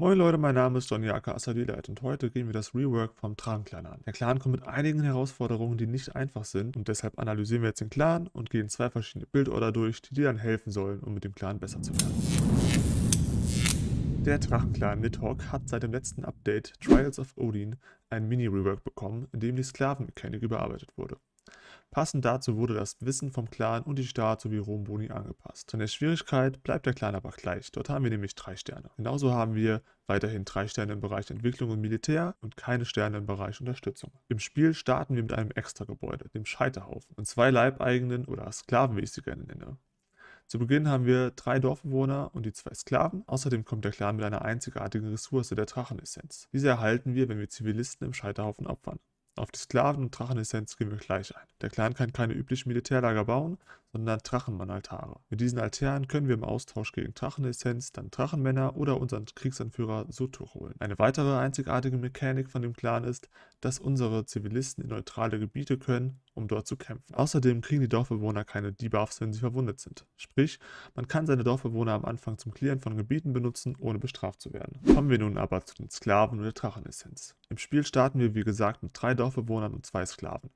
Moin Leute, mein Name ist Johnny Aka Asadilait und heute gehen wir das Rework vom Tran-Clan an. Der Clan kommt mit einigen Herausforderungen, die nicht einfach sind und deshalb analysieren wir jetzt den Clan und gehen zwei verschiedene Bildorder durch, die dir dann helfen sollen, um mit dem Clan besser zu werden. Der Drachenclan Nidhogg hat seit dem letzten Update Trials of Odin ein Mini-Rework bekommen, in dem die Sklavenmechanik überarbeitet wurde. Passend dazu wurde das Wissen vom Clan und die Star sowie Romboni angepasst. Von der Schwierigkeit bleibt der Clan aber gleich, dort haben wir nämlich drei Sterne. Genauso haben wir weiterhin drei Sterne im Bereich Entwicklung und Militär und keine Sterne im Bereich Unterstützung. Im Spiel starten wir mit einem Extra-Gebäude, dem Scheiterhaufen, und zwei Leibeigenen oder Sklaven, wie ich sie gerne nenne. Zu Beginn haben wir drei Dorfbewohner und die zwei Sklaven. Außerdem kommt der Clan mit einer einzigartigen Ressource, der Drachenessenz. Diese erhalten wir, wenn wir Zivilisten im Scheiterhaufen opfern. Auf die Sklaven und Drachenessenz gehen wir gleich ein. Der Clan kann keine üblichen Militärlager bauen, sondern Drachenmann-Altare. Mit diesen Altären können wir im Austausch gegen Drachenessenz dann Drachenmänner oder unseren Kriegsanführer Sutur holen. Eine weitere einzigartige Mechanik von dem Clan ist, dass unsere Zivilisten in neutrale Gebiete können, um dort zu kämpfen. Außerdem kriegen die Dorfbewohner keine Debuffs, wenn sie verwundet sind. Sprich, man kann seine Dorfbewohner am Anfang zum Clearen von Gebieten benutzen, ohne bestraft zu werden. Kommen wir nun aber zu den Sklaven und der Drachenessenz. Im Spiel starten wir wie gesagt mit drei Dorfbewohnern und zwei Sklaven.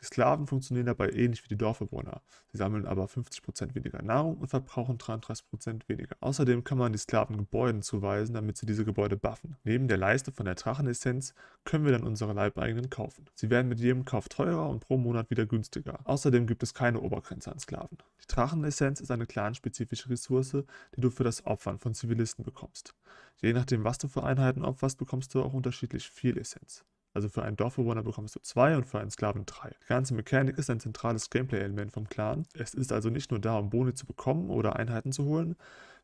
Die Sklaven funktionieren dabei ähnlich wie die Dorfbewohner. Sie sammeln aber 50% weniger Nahrung und verbrauchen 33% weniger. Außerdem kann man die Sklaven Gebäuden zuweisen, damit sie diese Gebäude buffen. Neben der Leiste von der Drachenessenz können wir dann unsere Leibeigenen kaufen. Sie werden mit jedem Kauf teurer und pro Monat wieder günstiger. Außerdem gibt es keine Obergrenze an Sklaven. Die Drachenessenz ist eine clanspezifische Ressource, die du für das Opfern von Zivilisten bekommst. Je nachdem, was du für Einheiten opferst, bekommst du auch unterschiedlich viel Essenz. Also für einen Dorfbewohner bekommst du zwei und für einen Sklaven drei. Die ganze Mechanik ist ein zentrales Gameplay-Element vom Clan. Es ist also nicht nur da, um Boni zu bekommen oder Einheiten zu holen.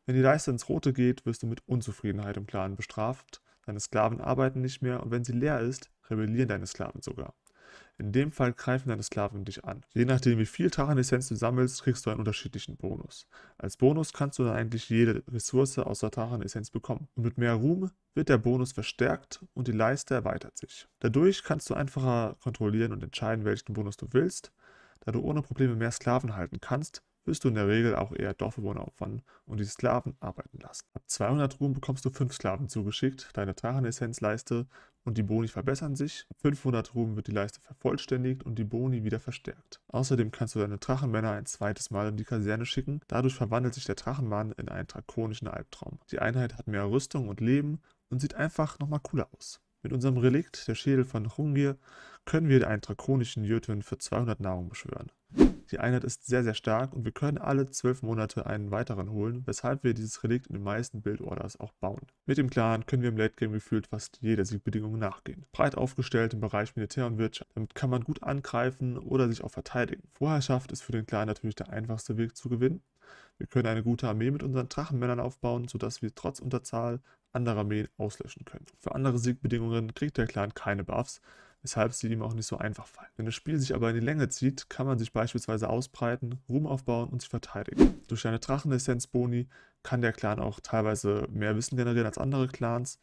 Wenn die Leiste ins Rote geht, wirst du mit Unzufriedenheit im Clan bestraft. Deine Sklaven arbeiten nicht mehr und wenn sie leer ist, rebellieren deine Sklaven sogar. In dem Fall greifen deine Sklaven dich an. Je nachdem, wie viel taran essenz du sammelst, kriegst du einen unterschiedlichen Bonus. Als Bonus kannst du dann eigentlich jede Ressource aus der Taran-Essenz bekommen. Und mit mehr Ruhm wird der Bonus verstärkt und die Leiste erweitert sich. Dadurch kannst du einfacher kontrollieren und entscheiden, welchen Bonus du willst, da du ohne Probleme mehr Sklaven halten kannst wirst du in der Regel auch eher Dorfbewohner opfern und die Sklaven arbeiten lassen. Ab 200 Ruhm bekommst du 5 Sklaven zugeschickt, deine Drachenessenzleiste und die Boni verbessern sich. Ab 500 Ruhm wird die Leiste vervollständigt und die Boni wieder verstärkt. Außerdem kannst du deine Drachenmänner ein zweites Mal in die Kaserne schicken. Dadurch verwandelt sich der Drachenmann in einen drakonischen Albtraum. Die Einheit hat mehr Rüstung und Leben und sieht einfach nochmal cooler aus. Mit unserem Relikt, der Schädel von Hungir, können wir einen drakonischen Jötun für 200 Nahrung beschwören. Die Einheit ist sehr, sehr stark und wir können alle 12 Monate einen weiteren holen, weshalb wir dieses Relikt in den meisten Build-Orders auch bauen. Mit dem Clan können wir im Late-Game gefühlt fast jeder Siegbedingung nachgehen. Breit aufgestellt im Bereich Militär und Wirtschaft. Damit kann man gut angreifen oder sich auch verteidigen. Vorherrschaft ist für den Clan natürlich der einfachste Weg zu gewinnen. Wir können eine gute Armee mit unseren Drachenmännern aufbauen, sodass wir trotz Unterzahl andere Armeen auslöschen können. Für andere Siegbedingungen kriegt der Clan keine Buffs, weshalb sie ihm auch nicht so einfach fallen. Wenn das Spiel sich aber in die Länge zieht, kann man sich beispielsweise ausbreiten, Ruhm aufbauen und sich verteidigen. Durch seine Drachenessenz-Boni kann der Clan auch teilweise mehr Wissen generieren als andere Clans,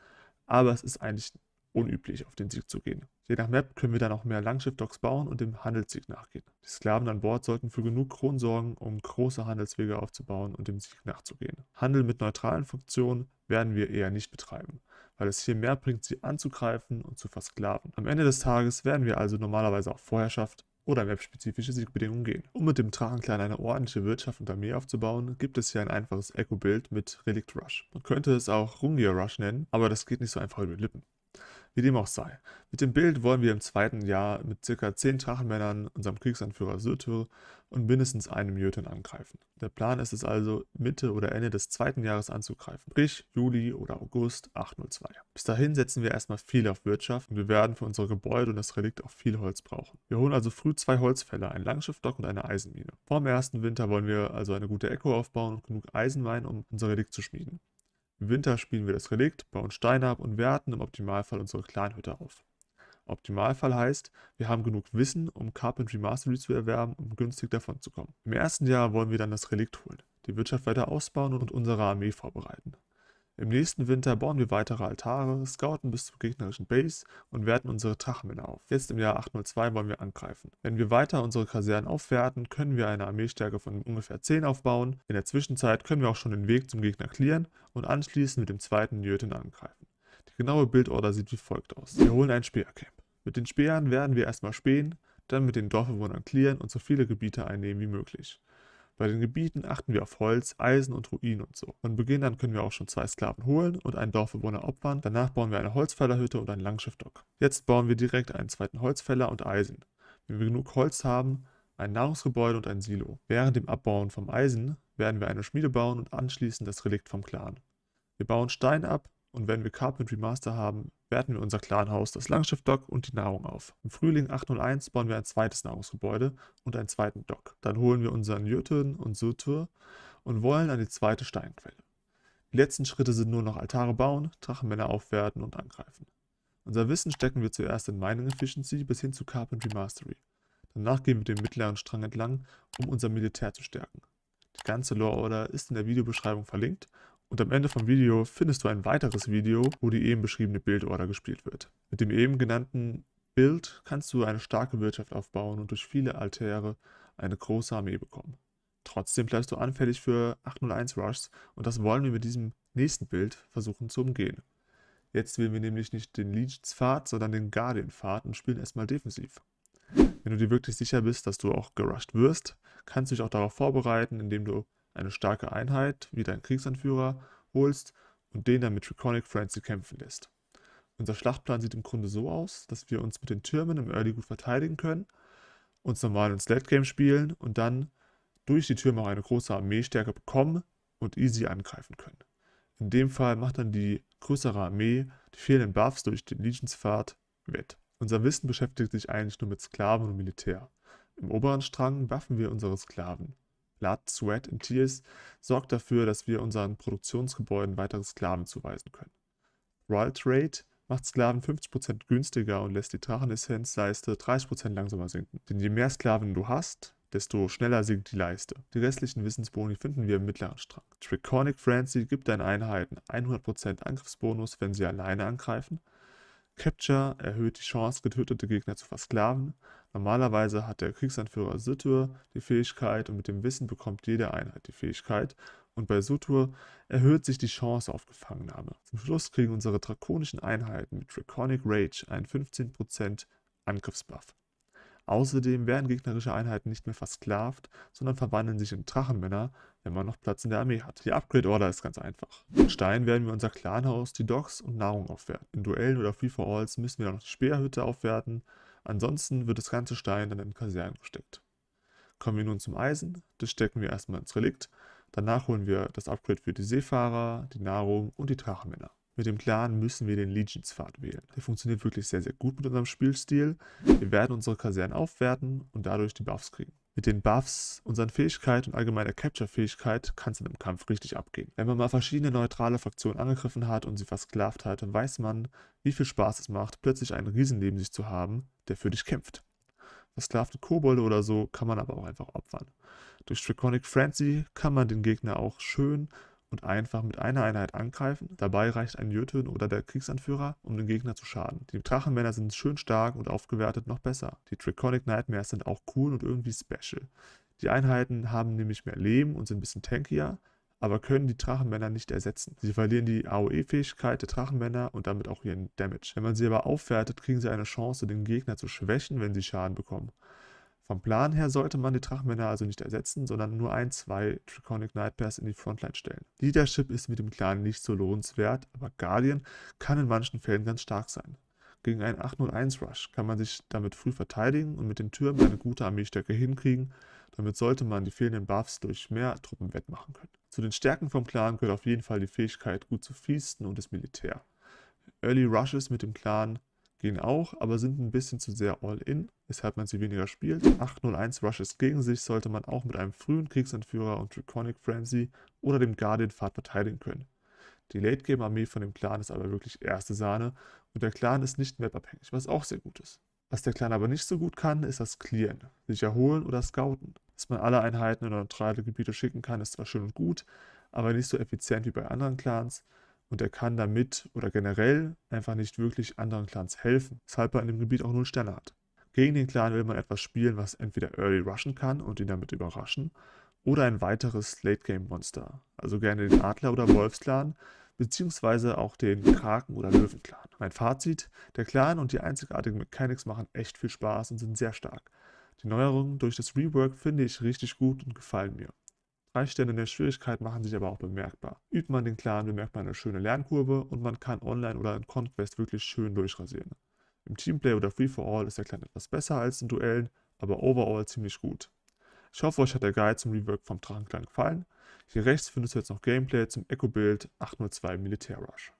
aber es ist eigentlich unüblich, auf den Sieg zu gehen. Je nach Map können wir dann auch mehr Langschiff-Docks bauen und dem Handelssieg nachgehen. Die Sklaven an Bord sollten für genug Kronen sorgen, um große Handelswege aufzubauen und dem Sieg nachzugehen. Handel mit neutralen Funktionen werden wir eher nicht betreiben weil es viel mehr bringt, sie anzugreifen und zu versklaven. Am Ende des Tages werden wir also normalerweise auf Vorherrschaft oder webspezifische Siegbedingungen gehen. Um mit dem Drachenclan eine ordentliche Wirtschaft und Armee aufzubauen, gibt es hier ein einfaches Echo-Bild mit Relikt Rush. Man könnte es auch Rungier Rush nennen, aber das geht nicht so einfach über die Lippen. Wie dem auch sei. Mit dem Bild wollen wir im zweiten Jahr mit ca. 10 Drachenmännern, unserem Kriegsanführer Surtur und mindestens einem Jötin angreifen. Der Plan ist es also, Mitte oder Ende des zweiten Jahres anzugreifen, sprich Juli oder August 802. Bis dahin setzen wir erstmal viel auf Wirtschaft und wir werden für unsere Gebäude und das Relikt auch viel Holz brauchen. Wir holen also früh zwei Holzfäller, ein Langschiffdock und eine Eisenmine. Vor dem ersten Winter wollen wir also eine gute Echo aufbauen und genug Eisenwein, um unser Relikt zu schmieden. Im Winter spielen wir das Relikt, bauen Steine ab und werten im Optimalfall unsere Kleinhütte auf. Optimalfall heißt, wir haben genug Wissen, um Carpentry Mastery zu erwerben, um günstig davon zu kommen. Im ersten Jahr wollen wir dann das Relikt holen, die Wirtschaft weiter ausbauen und unsere Armee vorbereiten. Im nächsten Winter bauen wir weitere Altare, scouten bis zur gegnerischen Base und werten unsere Drachmänner auf. Jetzt im Jahr 802 wollen wir angreifen. Wenn wir weiter unsere Kasernen aufwerten, können wir eine Armeestärke von ungefähr 10 aufbauen. In der Zwischenzeit können wir auch schon den Weg zum Gegner clearen und anschließend mit dem zweiten Jürgen angreifen. Die genaue Bildorder sieht wie folgt aus. Wir holen ein Speercamp. Mit den Speeren werden wir erstmal spähen, dann mit den Dorfbewohnern clearen und so viele Gebiete einnehmen wie möglich. Bei den Gebieten achten wir auf Holz, Eisen und Ruinen und so. Von Beginn an können wir auch schon zwei Sklaven holen und einen Dorfbewohner opfern. Danach bauen wir eine Holzfällerhütte und ein Langschiffdock. Jetzt bauen wir direkt einen zweiten Holzfäller und Eisen. Wenn wir genug Holz haben, ein Nahrungsgebäude und ein Silo. Während dem Abbauen vom Eisen werden wir eine Schmiede bauen und anschließend das Relikt vom Clan. Wir bauen Stein ab, und wenn wir Carpentry Master haben, werten wir unser Clanhaus, das Langschiff-Dock und die Nahrung auf. Im Frühling 801 bauen wir ein zweites Nahrungsgebäude und einen zweiten Dock. Dann holen wir unseren Jötun und Sutur und wollen an die zweite Steinquelle. Die letzten Schritte sind nur noch Altare bauen, Drachenmänner aufwerten und angreifen. Unser Wissen stecken wir zuerst in Mining Efficiency bis hin zu Carpentry Mastery. Danach gehen wir den mittleren Strang entlang, um unser Militär zu stärken. Die ganze Lore Order ist in der Videobeschreibung verlinkt und am Ende vom Video findest du ein weiteres Video, wo die eben beschriebene Build-Order gespielt wird. Mit dem eben genannten Build kannst du eine starke Wirtschaft aufbauen und durch viele Altäre eine große Armee bekommen. Trotzdem bleibst du anfällig für 801 Rushs und das wollen wir mit diesem nächsten Bild versuchen zu umgehen. Jetzt wählen wir nämlich nicht den Legions-Pfad, sondern den Guardian-Pfad und spielen erstmal defensiv. Wenn du dir wirklich sicher bist, dass du auch gerusht wirst, kannst du dich auch darauf vorbereiten, indem du eine starke Einheit wie deinen Kriegsanführer holst und den dann mit Reconic Frenzy kämpfen lässt. Unser Schlachtplan sieht im Grunde so aus, dass wir uns mit den Türmen im Early gut verteidigen können, uns normal ins Late Game spielen und dann durch die Türme auch eine große Armeestärke bekommen und easy angreifen können. In dem Fall macht dann die größere Armee die fehlenden Buffs durch den legions wett. Unser Wissen beschäftigt sich eigentlich nur mit Sklaven und Militär. Im oberen Strang buffen wir unsere Sklaven. Blood, Sweat and Tears sorgt dafür, dass wir unseren Produktionsgebäuden weitere Sklaven zuweisen können. Royal Trade macht Sklaven 50% günstiger und lässt die Drachenessenzleiste 30% langsamer sinken. Denn je mehr Sklaven du hast, desto schneller sinkt die Leiste. Die restlichen Wissensboni finden wir im mittleren Strang. Draconic Frenzy gibt deinen Einheiten 100% Angriffsbonus, wenn sie alleine angreifen. Capture erhöht die Chance, getötete Gegner zu versklaven Normalerweise hat der Kriegsanführer Sutur die Fähigkeit und mit dem Wissen bekommt jede Einheit die Fähigkeit und bei Sutur erhöht sich die Chance auf Gefangennahme. Zum Schluss kriegen unsere drakonischen Einheiten mit Draconic Rage einen 15% Angriffsbuff. Außerdem werden gegnerische Einheiten nicht mehr versklavt, sondern verwandeln sich in Drachenmänner, wenn man noch Platz in der Armee hat. Die Upgrade-Order ist ganz einfach. Mit Stein werden wir unser Clanhaus, die Docks und Nahrung aufwerten. In Duellen oder Free-for-Alls müssen wir noch die Speerhütte aufwerten Ansonsten wird das ganze Stein dann in Kasernen gesteckt. Kommen wir nun zum Eisen, das stecken wir erstmal ins Relikt, danach holen wir das Upgrade für die Seefahrer, die Nahrung und die Drachenmänner. Mit dem Clan müssen wir den Legions-Pfad wählen. Der funktioniert wirklich sehr, sehr gut mit unserem Spielstil. Wir werden unsere Kasernen aufwerten und dadurch die Buffs kriegen mit den Buffs, unseren Fähigkeiten und allgemeiner Capture-Fähigkeit kann es in einem Kampf richtig abgehen. Wenn man mal verschiedene neutrale Fraktionen angegriffen hat und sie versklavt hat, dann weiß man, wie viel Spaß es macht, plötzlich einen Riesen neben sich zu haben, der für dich kämpft. Versklavte Kobolde oder so kann man aber auch einfach opfern. Durch Draconic Frenzy kann man den Gegner auch schön und einfach mit einer Einheit angreifen. Dabei reicht ein Jötun oder der Kriegsanführer, um den Gegner zu schaden. Die Drachenmänner sind schön stark und aufgewertet noch besser. Die Draconic Nightmares sind auch cool und irgendwie special. Die Einheiten haben nämlich mehr Leben und sind ein bisschen tankier, aber können die Drachenmänner nicht ersetzen. Sie verlieren die AOE-Fähigkeit der Drachenmänner und damit auch ihren Damage. Wenn man sie aber aufwertet, kriegen sie eine Chance, den Gegner zu schwächen, wenn sie Schaden bekommen. Vom Plan her sollte man die Drachmänner also nicht ersetzen, sondern nur ein, zwei Draconic Nightbears in die Frontline stellen. Leadership ist mit dem Clan nicht so lohnenswert, aber Guardian kann in manchen Fällen ganz stark sein. Gegen einen 801-Rush kann man sich damit früh verteidigen und mit den Türmen eine gute Armeestärke hinkriegen. Damit sollte man die fehlenden Buffs durch mehr Truppen wettmachen können. Zu den Stärken vom Clan gehört auf jeden Fall die Fähigkeit, gut zu feasten und das Militär. Early Rushes mit dem Clan gehen auch, aber sind ein bisschen zu sehr all-in, weshalb man sie weniger spielt. 801 Rushes gegen sich sollte man auch mit einem frühen Kriegsanführer und Draconic Frenzy oder dem guardian Fahrt verteidigen können. Die Late-Game-Armee von dem Clan ist aber wirklich erste Sahne und der Clan ist nicht mapabhängig, was auch sehr gut ist. Was der Clan aber nicht so gut kann, ist das Clearen, sich erholen oder scouten. Dass man alle Einheiten in neutrale Gebiete schicken kann, ist zwar schön und gut, aber nicht so effizient wie bei anderen Clans und er kann damit oder generell einfach nicht wirklich anderen Clans helfen, weshalb er in dem Gebiet auch null Sterne hat. Gegen den Clan will man etwas spielen, was entweder Early rushen kann und ihn damit überraschen, oder ein weiteres Late-Game-Monster, also gerne den Adler- oder Wolfsclan, beziehungsweise auch den Kraken- oder Löwenclan. Mein Fazit, der Clan und die einzigartigen Mechanics machen echt viel Spaß und sind sehr stark. Die Neuerungen durch das Rework finde ich richtig gut und gefallen mir. Drei Sterne der Schwierigkeit machen sich aber auch bemerkbar. Übt man den Clan, bemerkt man eine schöne Lernkurve und man kann online oder in Conquest wirklich schön durchrasieren. Im Teamplay oder Free-for-All ist der Clan etwas besser als in Duellen, aber overall ziemlich gut. Ich hoffe, euch hat der Guide zum Rework vom Drachenclan gefallen. Hier rechts findest du jetzt noch Gameplay zum Echo-Build 802 Militärrush.